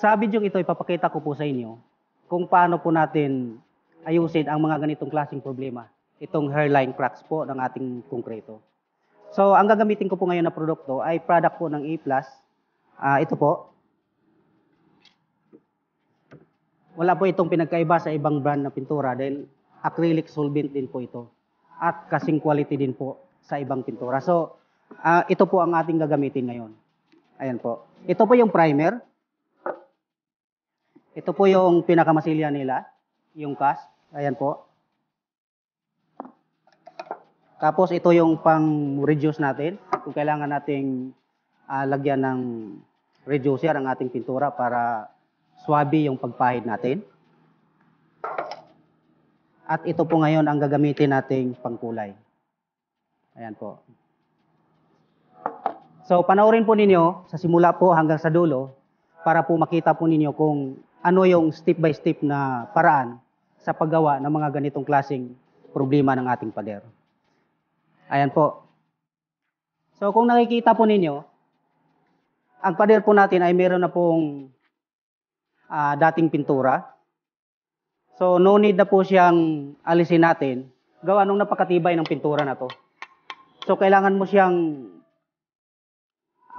Sa video ito, ipapakita ko po sa inyo kung paano po natin ayusin ang mga ganitong klaseng problema. Itong hairline cracks po ng ating konkreto. So, ang gagamitin ko po ngayon na produkto ay product po ng A+. Uh, ito po. Wala po itong pinagkaiba sa ibang brand na pintura dahil acrylic solvent din po ito. At kasing quality din po sa ibang pintura. So, uh, ito po ang ating gagamitin ngayon. Ayan po. Ito po yung primer. Ito po yung pinakamasilya nila, yung cast. Ayan po. Tapos ito yung pang-reduce natin. Kung kailangan nating uh, lagyan ng reducer ang ating pintura para swabe yung pagpahid natin. At ito po ngayon ang gagamitin nating pangkulay. Ayan po. So panoorin po ninyo sa simula po hanggang sa dulo para po makita po ninyo kung ano yung step by step na paraan sa paggawa ng mga ganitong klasing problema ng ating pader. Ayan po. So kung nakikita po ninyo, ang pader po natin ay meron na pong uh, dating pintura. So no need na po siyang alisin natin. Gawa nung napakatibay ng pintura na to. So kailangan mo siyang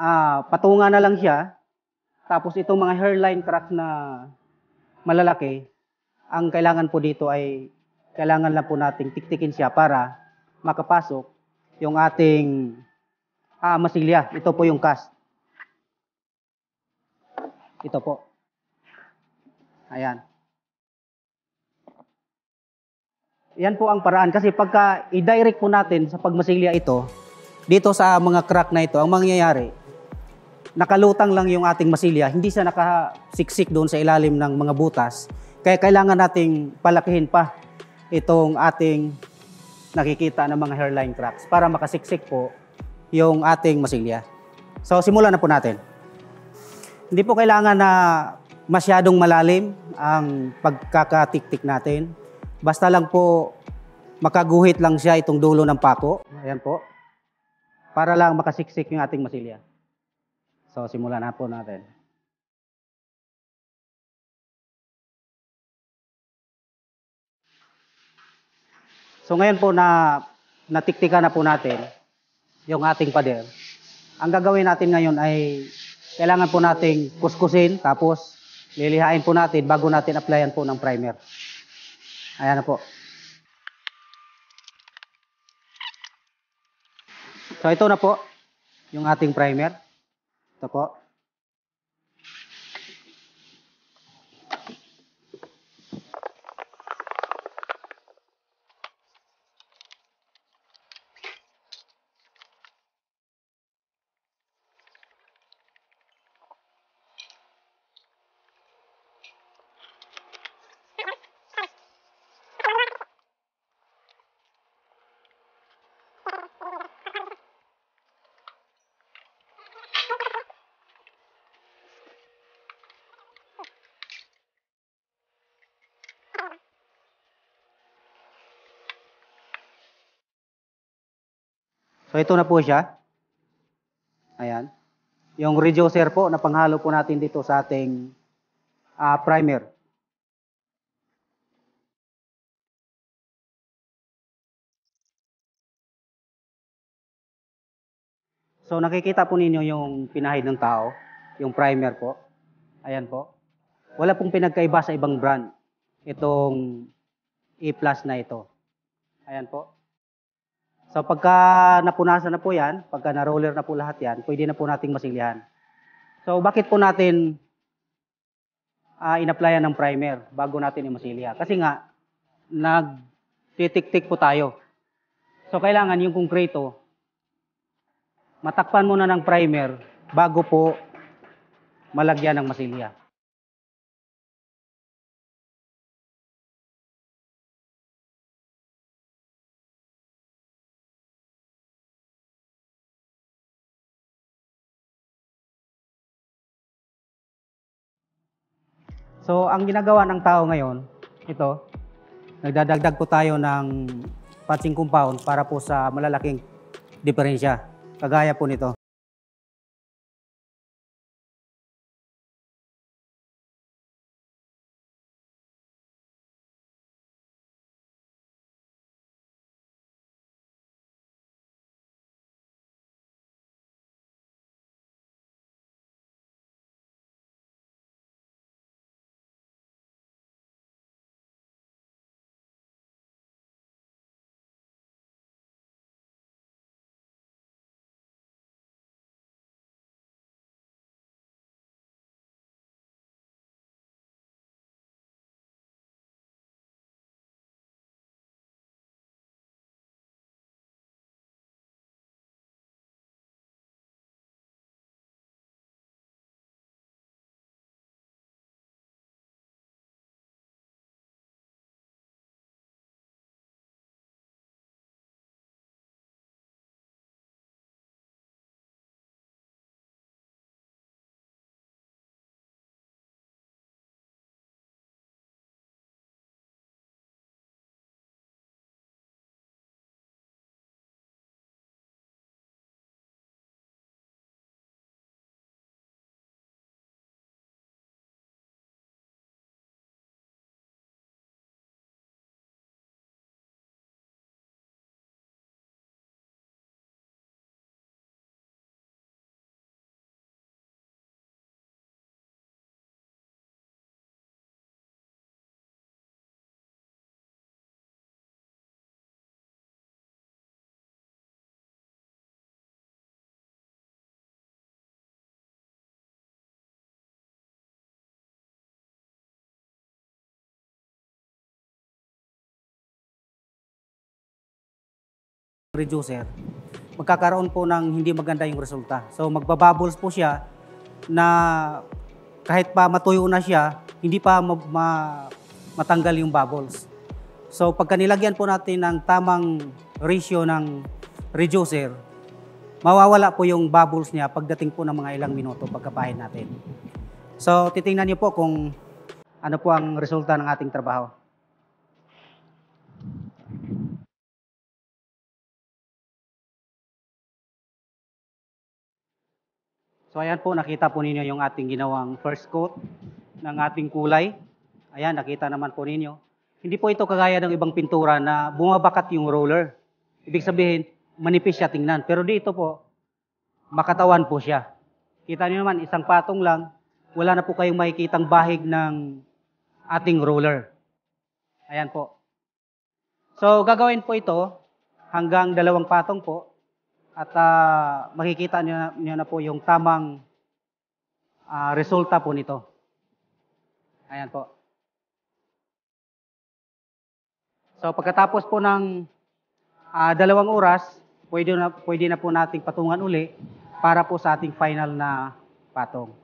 uh, patunga na lang siya tapos itong mga hairline crack na malalaki, ang kailangan po dito ay kailangan lang po nating tiktikin siya para makapasok yung ating ah, masilya. Ito po yung cast. Ito po. Ayan. Yan po ang paraan kasi pagka i-direct po natin sa pagmasilya ito, dito sa mga crack na ito, ang mangyayari, nakalutang lang yung ating masilya, hindi siya nakasiksik doon sa ilalim ng mga butas. Kaya kailangan nating palakihin pa itong ating nakikita ng mga hairline cracks para makasiksik po yung ating masilya. So simulan na po natin. Hindi po kailangan na masyadong malalim ang pagkakatiktik natin. Basta lang po makaguhit lang siya itong dulo ng pako. Ayan po. Para lang makasiksik yung ating masilya. So, simulan na po natin. So, ngayon po na natiktika na po natin yung ating pader. Ang gagawin natin ngayon ay kailangan po nating kuskusin tapos lilihain po natin bago natin applyan po ng primer. Ayan na po. So ito na po yung ating primer. แต่เพราะ So ito na po siya. Ayan. Yung reducer po na panghalo po natin dito sa ating uh, primer. So nakikita po ninyo yung pinahid ng tao, yung primer po. Ayan po. Wala pong pinagkaiba sa ibang brand itong a e plus na ito. Ayan po. So pagka napunasan na po yan, pagka na-roller na po lahat yan, pwede na po nating masilihan. So bakit po natin uh, in-applyan ng primer bago natin i-masilya? Kasi nga, nagtitik-tik po tayo. So kailangan yung konkreto, matakpan muna ng primer bago po malagyan ng masilya. So, ang ginagawa ng tao ngayon, ito, nagdadagdag po tayo ng patching compound para po sa malalaking diferensya. Kagaya po nito. reducer, magkakaroon po ng hindi maganda yung resulta. So magbabubbles po siya na kahit pa matuyo na siya, hindi pa ma- ma- matanggal yung bubbles. So pagka nilagyan po natin ng tamang ratio ng reducer, mawawala po yung bubbles niya pagdating po ng mga ilang minuto pagkapahin natin. So titingnan niyo po kung ano po ang resulta ng ating trabaho. So ayan po, nakita po ninyo yung ating ginawang first coat ng ating kulay. Ayan, nakita naman po ninyo. Hindi po ito kagaya ng ibang pintura na bumabakat yung roller. Ibig sabihin, manipis siya tingnan. Pero dito po, makatawan po siya. Kita niyo naman, isang patong lang, wala na po kayong makikitang bahig ng ating roller. Ayan po. So, gagawin po ito hanggang dalawang patong po at uh, makikita niyo na, niyo na po yung tamang uh, resulta po nito. Ayan po. So pagkatapos po ng uh, dalawang oras, pwede na, pwede na po nating patungan uli para po sa ating final na patong.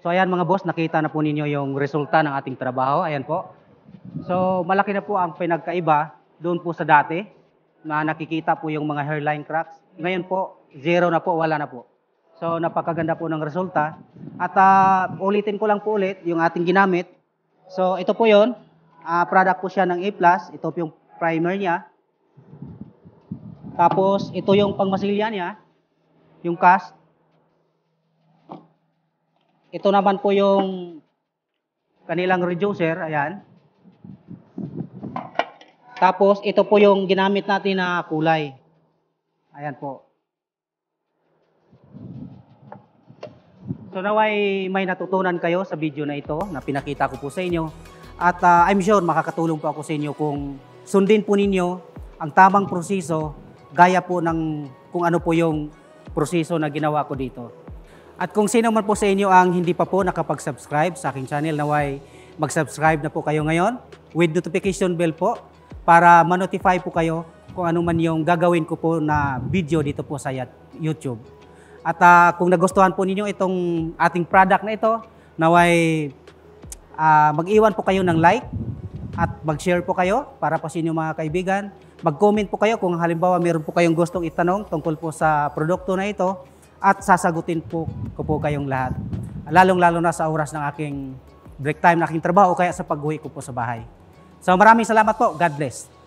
So ayan mga boss, nakita na po ninyo yung resulta ng ating trabaho. Ayan po. So malaki na po ang pinagkaiba doon po sa dati na nakikita po yung mga hairline cracks. Ngayon po, zero na po, wala na po. So napakaganda po ng resulta. At uh, ulitin ko lang po ulit yung ating ginamit. So ito po yon uh, ah, product po siya ng A+, ito po yung primer niya. Tapos ito yung pangmasilya niya, yung cast. Ito naman po yung kanilang reducer, ayan. Tapos ito po yung ginamit natin na kulay. Ayan po. So naway may natutunan kayo sa video na ito na pinakita ko po sa inyo. At uh, I'm sure makakatulong po ako sa inyo kung sundin po ninyo ang tamang proseso gaya po ng kung ano po yung proseso na ginawa ko dito. At kung sino man po sa inyo ang hindi pa po nakapag-subscribe sa aking channel, naway mag-subscribe na po kayo ngayon with notification bell po para ma-notify po kayo kung ano man yung gagawin ko po na video dito po sa YouTube. At uh, kung nagustuhan po ninyo itong ating product na ito, naway uh, mag-iwan po kayo ng like at mag-share po kayo para po sa inyo mga kaibigan. Mag-comment po kayo kung halimbawa meron po kayong gustong itanong tungkol po sa produkto na ito at sasagutin po ko po kayong lahat. Lalong-lalo na sa oras ng aking break time na aking trabaho o kaya sa pag-uwi ko po sa bahay. So maraming salamat po. God bless.